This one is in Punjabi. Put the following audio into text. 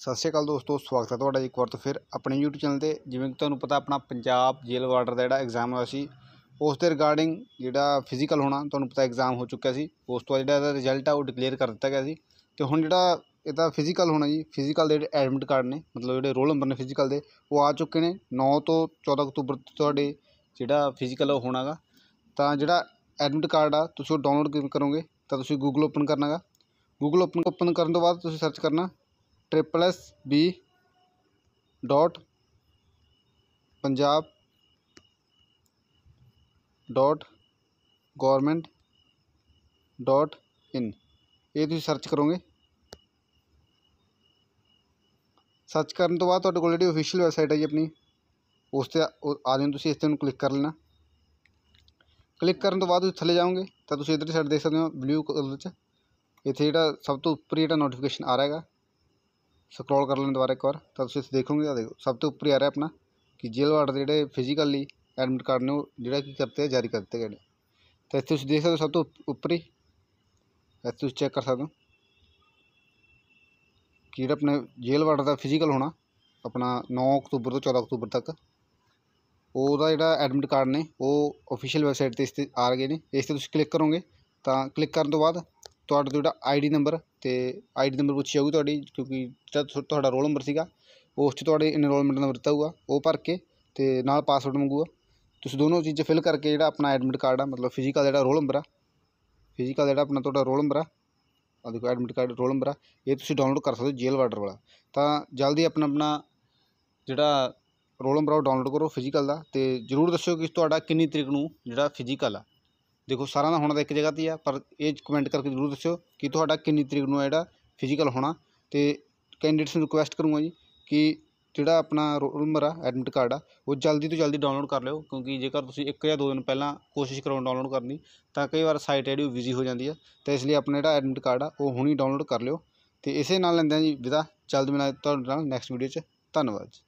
ਸਤਿ ਸ਼੍ਰੀ ਅਕਾਲ ਦੋਸਤੋ ਸਵਾਗਤ ਹੈ ਤੁਹਾਡਾ ਇੱਕ ਵਾਰ ਤੋਂ ਫਿਰ ਆਪਣੇ YouTube ਚੈਨਲ ਤੇ ਜਿਵੇਂ ਕਿ ਤੁਹਾਨੂੰ ਪਤਾ ਆਪਣਾ ਪੰਜਾਬ ਜੇਲ ਵਾਰਡਰ ਦਾ ਜਿਹੜਾ ਐਗਜ਼ਾਮ ਹੋਇਆ ਸੀ ਉਸ ਦੇ ਰਿਗਾਰਡਿੰਗ ਜਿਹੜਾ ਫਿਜ਼ੀਕਲ ਹੋਣਾ ਤੁਹਾਨੂੰ ਪਤਾ ਐਗਜ਼ਾਮ ਹੋ ਚੁੱਕਿਆ ਸੀ ਉਸ ਤੋਂ ਜਿਹੜਾ ਇਹਦਾ ਰਿਜ਼ਲਟ ਆ ਉਹ ਡਿਕਲੇਅਰ ਕਰ ਦਿੱਤਾ ਗਿਆ ਸੀ ਤੇ ਹੁਣ ਜਿਹੜਾ ਇਹਦਾ ਫਿਜ਼ੀਕਲ ਹੋਣਾ ਜੀ ਫਿਜ਼ੀਕਲ ਦੇ ਐਡਮਿਟ ਕਾਰਡ ਨੇ ਮਤਲਬ ਜਿਹੜੇ ਰੋਲ ਨੰਬਰ ਨੇ ਫਿਜ਼ੀਕਲ ਦੇ ਉਹ ਆ ਚੁੱਕੇ ਨੇ 9 ਤੋਂ 14 ਅਕਤੂਬਰ ਤੁਹਾਡੇ ਜਿਹੜਾ ਫਿਜ਼ੀਕਲ ਹੋਣਾਗਾ ਤਾਂ ਜਿਹੜਾ ਐਡਮਿਟ ਕਾਰਡ ਆ ਤੁਸੀਂ ਉਹ ਡਾਊਨਲੋਡ ਕਰੋਗੇ ਤਾਂ ਤੁਸੀਂ ਗੂਗਲ ਓਪਨ ਕਰਨਾਗਾ ਗੂਗਲ ਓਪਨ ਓਪਨ ਕਰਨ ਤੋਂ ਬਾਅਦ ਤੁਸੀਂ ਸਰਚ ਕਰਨਾ triple S B dot Punjab dot government dot in ਇਹ ਤੁਸੀਂ ਸਰਚ ਕਰੋਗੇ ਸਰਚ ਕਰਨ ਤੋਂ ਬਾਅਦ ਤੁਹਾਡੇ ਕੋਲ ਜਿਹੜੀ ਅਫੀਸ਼ੀਅਲ ਵੈਬਸਾਈਟ ਹੈ ਜੀ ਆਪਣੀ ਉਸ ਤੇ ਆ ਜਾਓ ਤੁਸੀਂ ਇਸ ਤੇ ਨੂੰ ਕਲਿੱਕ ਕਰ ਲੈਣਾ ਕਲਿੱਕ ਕਰਨ ਤੋਂ ਬਾਅਦ ਤੁਸੀਂ ਥੱਲੇ ਜਾਓਗੇ ਤਾਂ ਤੁਸੀਂ ਇਧਰ ਸਾਈਡ ਦੇਖ ਸਕਦੇ ਹੋ ਬਲੂ ਕਲਰ 'ਚ ਇੱਥੇ ਜਿਹੜਾ ਸਭ ਤੋਂ ਉੱਪਰ ਜਿਹੜਾ ਨੋਟੀਫਿਕੇਸ਼ਨ ਆ ਰਿਹਾ ਹੈਗਾ ਸਕਰੋਲ ਕਰ ਲੈਣ ਦੁਬਾਰਾ ਇੱਕ ਵਾਰ ਤਾਂ ਤੁਸੀਂ ਦੇਖੋਗੇ ਤਾਂ ਦੇਖੋ ਸਭ ਤੋਂ ਉੱਪਰ ਆ ਰਿਹਾ ਆਪਣਾ ਕਿ ਜੇਲ੍ਹ ਵਾਰਡ ਦੇ ਜਿਹੜੇ ਫਿਜ਼ੀਕਲੀ ਐਡਮਿਟ ਕਾਰਡ ਨੇ ਉਹ ਜਿਹੜਾ ਕੀ ਕਰਤੇ ਜਾਰੀ ਜਾਰੀ ਕਰਤੇ ਗਏ ਨੇ ਤਾਂ ਇੱਥੇ ਤੁਸੀਂ ਦੇਖ ਸਕਦੇ ਹੋ ਸਭ ਤੋਂ ਉੱਪਰ ਹੀ ਇੱਥੇ ਤੁਸੀਂ ਚੈੱਕ ਕਰ ਸਕਦੇ ਹੋ ਕਿ ਜਿਹੜਾ ਆਪਣੇ ਜੇਲ੍ਹ ਵਾਰਡ ਦਾ ਫਿਜ਼ੀਕਲ ਹੋਣਾ ਆਪਣਾ 9 ਅਕਤੂਬਰ ਤੋਂ 14 ਅਕਤੂਬਰ ਤੱਕ ਉਹਦਾ ਜਿਹੜਾ ਐਡਮਿਟ ਕਾਰਡ ਨੇ ਉਹ ਅਫੀਸ਼ੀਅਲ ਵੈਬਸਾਈਟ ਤੇ ਇਸ ਤੇ ਆ ਗਏ ਨੇ ਇਸ ਤੇ ਤੁਸੀਂ ਕਲਿੱਕ ਕਰੋਗੇ ਤਾਂ ਕਲਿੱਕ ਕਰਨ ਤੋਂ ਬਾਅਦ ਤੁਹਾਡਾ ਜਿਹੜਾ ਆਈਡੀ ਨੰਬਰ ਤੇ ਆਈਡੀ ਨੰਬਰ ਪੁੱਛੀ ਜਾਊਗੀ ਤੁਹਾਡੀ ਕਿਉਂਕਿ ਤੁਹਾਡਾ ਰੋਲ ਨੰਬਰ ਸੀਗਾ ਉਸ 'ਚ ਤੁਹਾਡੇ ਇਨਰੋਲਮੈਂਟ ਨੰਬਰ ਦਿੱਤਾ ਹੋਊਗਾ ਉਹ ਭਰ ਕੇ ਤੇ ਨਾਲ ਪਾਸਵਰਡ ਮੰਗੂਗਾ ਤੁਸੀਂ ਦੋਨੋਂ ਚੀਜ਼ਾਂ ਫਿਲ ਕਰਕੇ ਜਿਹੜਾ ਆਪਣਾ ਐਡਮਿਟ ਕਾਰਡ ਆ ਮਤਲਬ ਫਿਜ਼ੀਕਲ ਜਿਹੜਾ ਰੋਲ ਨੰਬਰ ਆ ਫਿਜ਼ੀਕਲ ਜਿਹੜਾ ਆਪਣਾ ਤੁਹਾਡਾ ਰੋਲ ਨੰਬਰ ਆ ਆ ਦੇਖੋ ਐਡਮਿਟ ਕਾਰਡ ਰੋਲ ਨੰਬਰ ਆ ਇਹ ਤੁਸੀਂ ਡਾਊਨਲੋਡ ਕਰ ਸਕਦੇ ਹੋ ਜੇਲ ਵਾਰਡਰ ਵਾਲਾ ਤਾਂ ਜਲਦੀ ਆਪਣਾ ਆਪਣਾ ਜਿਹੜਾ ਰੋਲ ਨੰਬਰ ਆ ਡਾਊਨਲੋਡ ਕਰੋ ਫਿਜ਼ੀਕਲ ਦਾ ਤੇ ਜਰੂਰ ਦੱਸਿਓ ਕਿ ਤੁਹਾਡਾ ਕਿੰਨੀ ਤਰੀਕ ਨੂੰ ਜਿਹੜਾ ਫਿਜ਼ੀਕਲ ਆ ਦੇਖੋ ਸਾਰਿਆਂ ਦਾ ਹੋਣਾ ਤਾਂ ਇੱਕ ਜਗ੍ਹਾ ਤੇ ਆ ਪਰ ਇਹ ਕਮੈਂਟ ਕਰਕੇ ਜ਼ਰੂਰ ਦੱਸਿਓ ਕਿ ਤੁਹਾਡਾ ਕਿੰਨੀ ਤਰੀਕ ਨੂੰ ਜਿਹੜਾ ਫਿਜ਼ੀਕਲ ਹੋਣਾ ਤੇ ਕੈਂਡੀਡੇਟਸ ਨੂੰ ਰਿਕੁਐਸਟ ਕਰੂੰਗਾ ਜੀ ਕਿ ਜਿਹੜਾ ਆਪਣਾ ਰੂਮਰ ਆ ਐਡਮਿਟ ਕਾਰਡ ਆ ਉਹ ਜਲਦੀ ਤੋਂ ਜਲਦੀ ਡਾਊਨਲੋਡ ਕਰ ਲਿਓ ਕਿਉਂਕਿ ਜੇਕਰ ਤੁਸੀਂ ਇੱਕ ਜਾਂ ਦੋ ਦਿਨ ਪਹਿਲਾਂ ਕੋਸ਼ਿਸ਼ ਕਰੋ ਡਾਊਨਲੋਡ ਕਰਨੀ ਤਾਂ ਕਈ ਵਾਰ ਸਾਈਟ ਜਿਹੜੀ ਉਹ ਬਿਜ਼ੀ ਹੋ ਜਾਂਦੀ ਆ ਤਾਂ ਇਸ ਲਈ ਆਪਣਾ ਜਿਹੜਾ ਐਡਮਿਟ ਕਾਰਡ ਆ ਉਹ ਹੁਣੀ ਡਾਊਨਲੋਡ ਕਰ ਲਿਓ ਤੇ ਇਸੇ ਨਾਲ ਲੈਂਦੇ ਆ ਜੀ ਵਿਦਾ ਜਲਦ ਮਿਲਾਂਗੇ ਤੁਹਾਡੇ ਨਾਲ ਨੈਕਸਟ ਵੀਡੀਓ 'ਚ ਧੰਨਵਾਦ